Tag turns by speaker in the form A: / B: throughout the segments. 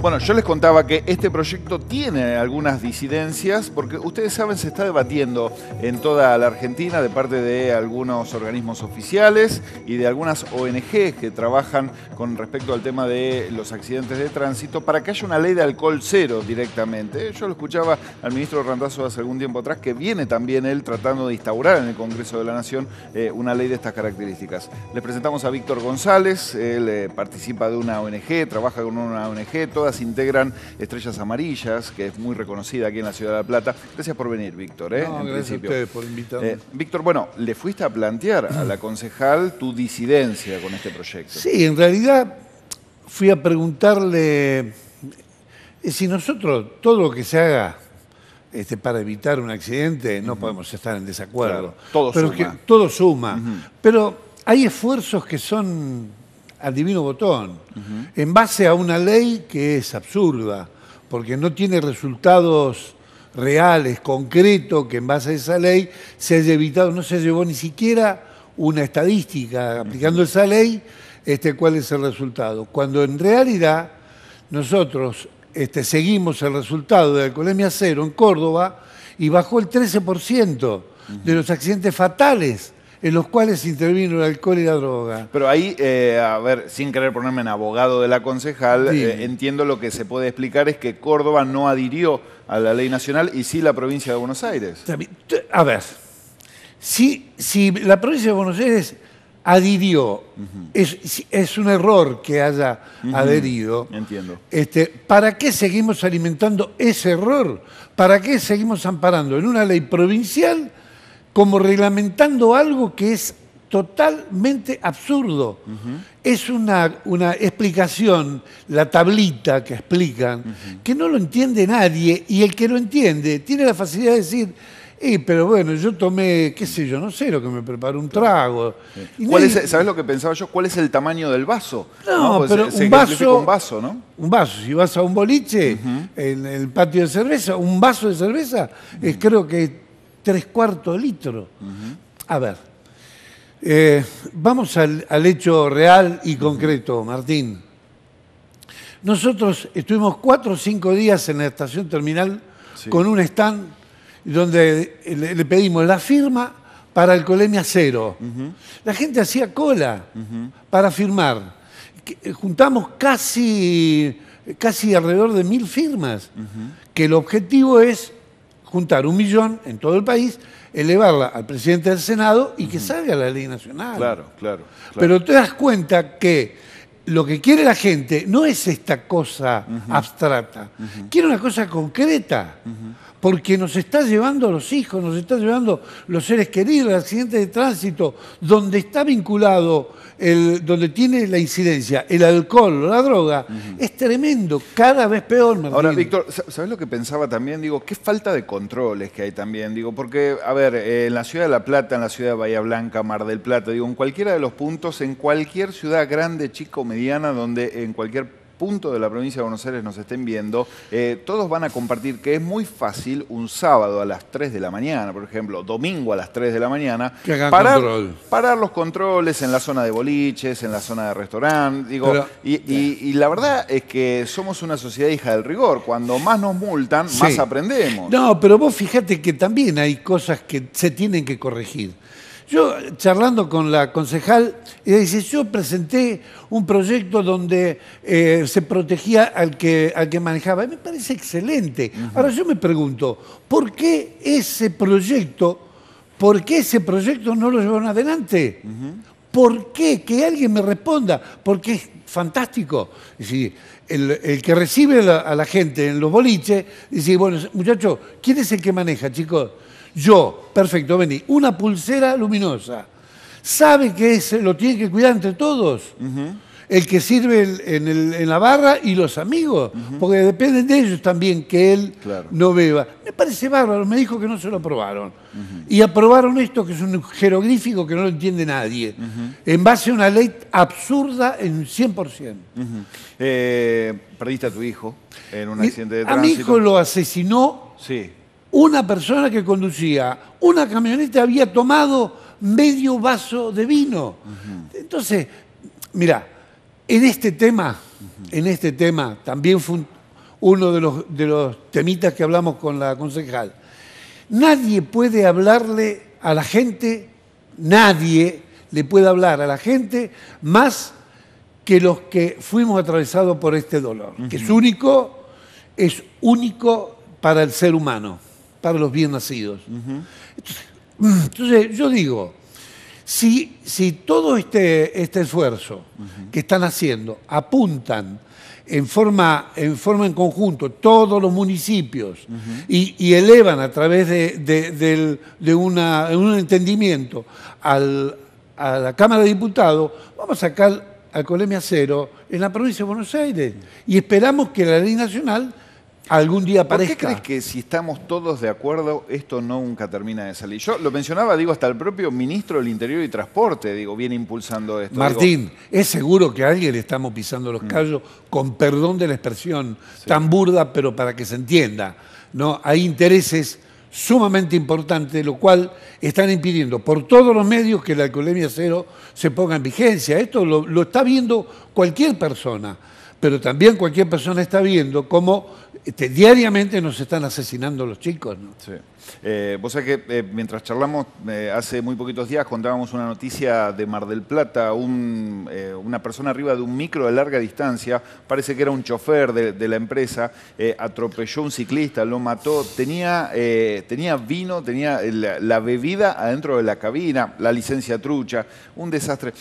A: Bueno, yo les contaba que este proyecto tiene algunas disidencias, porque ustedes saben, se está debatiendo en toda la Argentina de parte de algunos organismos oficiales y de algunas ONG que trabajan con respecto al tema de los accidentes de tránsito para que haya una ley de alcohol cero directamente. Yo lo escuchaba al ministro Randazo hace algún tiempo atrás, que viene también él tratando de instaurar en el Congreso de la Nación eh, una ley de estas características. Les presentamos a Víctor González, él eh, participa de una ONG, trabaja con una ONG, integran Estrellas Amarillas, que es muy reconocida aquí en la Ciudad de La Plata. Gracias por venir, Víctor. ¿eh? gracias a ustedes por invitarme. Eh, Víctor, bueno, le fuiste a plantear a la concejal tu disidencia con este proyecto. Sí, en
B: realidad fui a preguntarle eh, si nosotros todo lo que se haga este, para evitar un accidente no podemos estar en desacuerdo. todo, Pero suma. todo suma. Pero hay esfuerzos que son al divino botón, en base a una ley que es absurda, porque no tiene resultados reales, concretos, que en base a esa ley se haya evitado, no se llevó ni siquiera una estadística aplicando esa ley, este, cuál es el resultado. Cuando en realidad nosotros este, seguimos el resultado de la colemia cero en Córdoba y bajó el 13% de los accidentes fatales en los cuales intervino el alcohol y la droga.
A: Pero ahí, eh, a ver, sin querer ponerme en abogado de la concejal, eh, entiendo lo que se puede explicar es que Córdoba no adhirió a la ley nacional y sí la provincia de Buenos Aires. A ver, si, si la provincia de Buenos Aires
B: adhirió, es, un error que haya adherido. Entiendo. Este, ¿Para qué seguimos alimentando ese error? ¿Para qué seguimos amparando en una ley provincial? como reglamentando algo que es totalmente absurdo. Es una, una, explicación, la tablita que explican, que no lo entiende nadie y el que lo entiende tiene la facilidad de decir, eh, pero bueno, yo tomé, qué sé yo, no sé lo que me preparó, un trago. ¿sabes
A: ¿Cuál lo que pensaba yo? ¿Cuál es el tamaño del vaso? No, pues pero un, vaso, un vaso, ¿no?
B: Un vaso, si vas a un boliche, en el patio de cerveza, un vaso de cerveza, eh, creo que tres cuartos de litro. A ver, eh, vamos al, hecho real y concreto, Martín. Nosotros estuvimos cuatro o cinco días en la estación terminal con un stand donde le, pedimos la firma para el colemia cero. La gente hacía cola para firmar. Eh, juntamos casi, casi alrededor de mil firmas, que el objetivo es juntar un millón en todo el país, elevarla al presidente del Senado y que salga la ley nacional. Claro, claro. claro. Pero te das cuenta que lo que quiere la gente no es esta cosa abstracta, quiere una cosa concreta, porque nos está llevando los hijos, nos está llevando los seres queridos, el accidente de tránsito, donde está vinculado, el, donde tiene la incidencia, el alcohol, la droga, es tremendo, cada vez peor. Martín. Ahora, Víctor,
A: ¿sabes lo que pensaba también? Digo, qué falta de controles que hay también, digo, porque, a ver, eh, en la ciudad de La Plata, en la ciudad de Bahía Blanca, Mar del Plata, digo, en cualquiera de los puntos, en cualquier ciudad grande, chico, mediana, donde en cualquier punto de la provincia de Buenos Aires nos estén viendo, eh, todos van a compartir que es muy fácil un sábado a las 3 de la mañana, por ejemplo, domingo a las 3 de la mañana,
B: que parar,
A: los controles en la zona de boliches, en la zona de restaurante. Digo, eh. y, la verdad es que somos una sociedad hija del rigor. Cuando más nos multan, más aprendemos.
B: No, pero vos fíjate que también hay cosas que se tienen que corregir. Yo, charlando con la concejal, ella dice, yo presenté un proyecto donde eh, se protegía al que, al que manejaba. Y me parece excelente. Ahora yo me pregunto, ¿por qué ese proyecto, por qué ese proyecto no lo llevan adelante? ¿Por qué? Que alguien me responda, porque es fantástico. el, que recibe la, a la gente en los boliches, dice, bueno, muchachos, ¿quién es el que maneja, chicos? Yo, perfecto, vení. una pulsera luminosa. Sabe que es, lo tiene que cuidar entre todos. El que sirve en, la barra y los amigos, porque dependen de ellos también que él no beba. Me parece bárbaro, me dijo que no se lo aprobaron. Y aprobaron esto, que es un jeroglífico que no lo entiende nadie, en base a una ley absurda en 100%.
A: Eh, perdiste a tu hijo en un accidente de tránsito. A mi hijo lo asesinó sí
B: una persona que conducía una camioneta había tomado medio vaso de vino. Entonces, mira, en este tema, en este tema también fue uno de los, temitas que hablamos con la concejal. Nadie puede hablarle a la gente, nadie le puede hablar a la gente más que los que fuimos atravesados por este dolor, que es único, es único para el ser humano para los bien nacidos. entonces, yo digo, si, si todo este, este esfuerzo que están haciendo apuntan en forma, en forma en conjunto todos los municipios y, elevan a través de, una, un entendimiento a la Cámara de Diputados, vamos a sacar al colemia cero en la provincia de Buenos Aires y esperamos que la ley nacional algún día parezca. ¿Por qué crees
A: que si estamos todos de acuerdo, esto nunca termina de salir? Yo lo mencionaba, digo, hasta el propio ministro del Interior y Transporte, digo, viene impulsando esto. Martín,
B: es seguro que a alguien le estamos pisando los mm. callos, con perdón de la expresión, tan burda, pero para que se entienda. ¿no? Hay intereses sumamente importantes, lo cual están impidiendo por todos los medios que la alcoholemia cero se ponga en vigencia. Esto lo, lo está viendo cualquier persona pero también cualquier persona está viendo cómo este, diariamente nos están asesinando los chicos. ¿no? Sí.
A: Eh, vos sabés que eh, mientras charlamos, eh, hace muy poquitos días contábamos una noticia de Mar del Plata, una persona arriba de un micro de larga distancia, parece que era un chofer de, la empresa, atropelló a un ciclista, lo mató, tenía, tenía vino, tenía la, bebida adentro de la cabina, la licencia trucha, un desastre.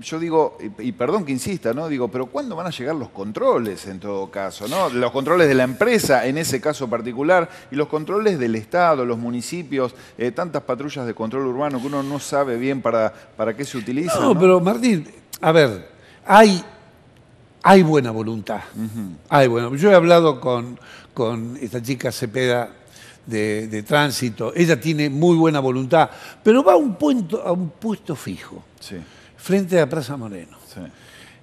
A: Yo, digo, y, perdón que insista, ¿no? Digo, pero ¿cuándo van a llegar los controles en todo caso? ¿no? Los controles de la empresa en ese caso particular y los controles del Estado, los municipios, eh, tantas patrullas de control urbano que uno no sabe bien para, para qué se utilizan. No, pero
B: Martín, a ver, hay, hay buena voluntad. hay yo he hablado con, con esta chica Cepeda de, tránsito, ella tiene muy buena voluntad, pero va a un, punto a un puesto fijo, frente a Plaza Moreno.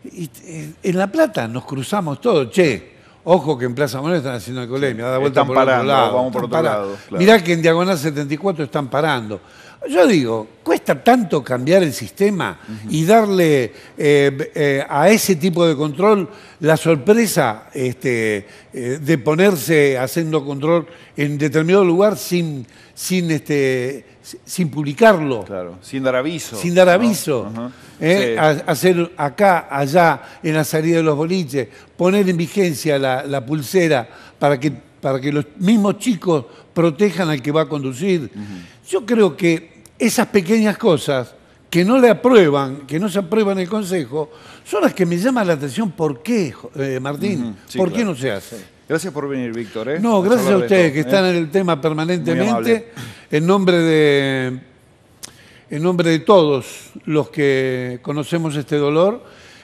B: Eh, en La Plata nos cruzamos todos, che, Ojo que en Plaza Moneda están haciendo alcoholemia, da vuelta están parando, lado. Vamos por otro lado Mirá que en Diagonal 74 están parando. Yo digo, cuesta tanto cambiar el sistema y darle eh, eh, a ese tipo de control la sorpresa este, eh, de ponerse haciendo control en determinado lugar sin, sin, este, sin publicarlo.
A: sin dar aviso.
B: Sin dar aviso. hacer acá, allá, en la salida de los boliches, poner en vigencia la, pulsera para que, para que los mismos chicos protejan al que va a conducir. Yo creo que esas pequeñas cosas que no le aprueban, que no se aprueban el Consejo, son las que me llaman la atención. ¿Por qué, eh, Martín? ¿Por qué no se
A: hace? Gracias por venir, Víctor. ¿eh? No, gracias a ustedes que están ¿eh? en el tema permanentemente.
B: En nombre de en nombre de todos los que conocemos este dolor,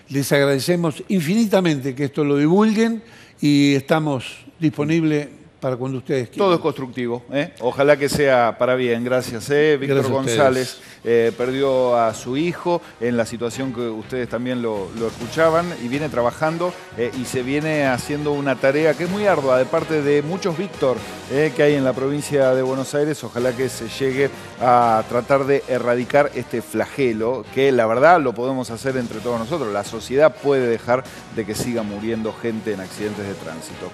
B: les agradecemos infinitamente que esto lo divulguen y estamos disponibles para cuando ustedes
A: Todo es constructivo. ¿eh? Ojalá que sea para bien. Gracias. ¿eh? Víctor González eh, perdió a su hijo en la situación que ustedes también lo, lo escuchaban y viene trabajando y se viene haciendo una tarea que es muy ardua de parte de muchos Víctor que hay en la provincia de Buenos Aires. Ojalá que se llegue a tratar de erradicar este flagelo que la verdad lo podemos hacer entre todos nosotros. La sociedad puede dejar de que siga muriendo gente en accidentes de tránsito.